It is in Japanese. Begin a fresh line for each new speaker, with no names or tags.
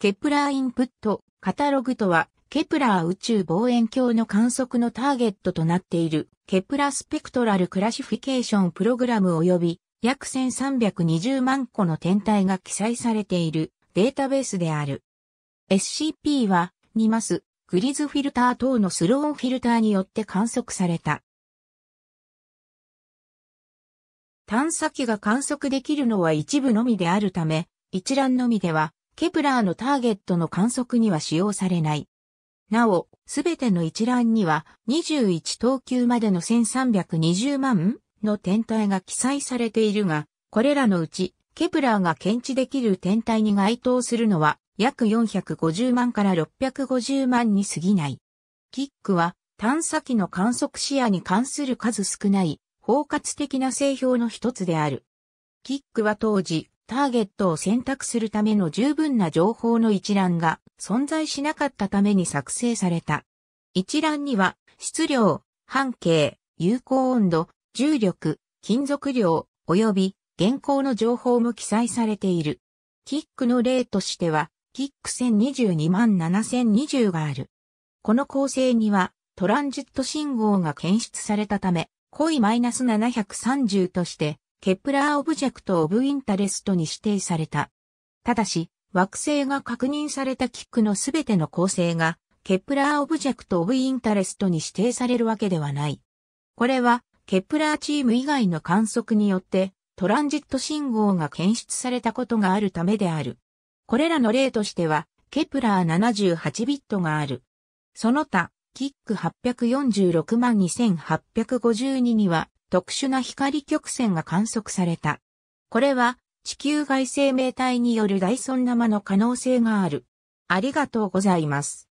ケプラーインプット、カタログとは、ケプラー宇宙望遠鏡の観測のターゲットとなっている、ケプラスペクトラルクラシフィケーションプログラム及び、約1320万個の天体が記載されているデータベースである。SCP は、2マス、グリズフィルター等のスローンフィルターによって観測された。探査機が観測できるのは一部のみであるため、一覧のみではケプラーのターゲットの観測には使用されない。なお、すべての一覧には21等級までの1320万の天体が記載されているが、これらのうち、ケプラーが検知できる天体に該当するのは約450万から650万に過ぎない。キックは探査機の観測視野に関する数少ない包括的な製氷の一つである。キックは当時、ターゲットを選択するための十分な情報の一覧が存在しなかったために作成された。一覧には、質量、半径、有効温度、重力、金属量、及び現行の情報も記載されている。キックの例としては、キック1022万7020がある。この構成には、トランジット信号が検出されたため、濃いマイナス730として、ケプラー・オブジェクト・オブ・インタレストに指定された。ただし、惑星が確認されたキックのすべての構成が、ケプラー・オブジェクト・オブ・インタレストに指定されるわけではない。これは、ケプラーチーム以外の観測によって、トランジット信号が検出されたことがあるためである。これらの例としては、ケプラー78ビットがある。その他、キック846万2852には、特殊な光曲線が観測された。これは地球外生命体によるダイソン生の可能性がある。ありがとうございます。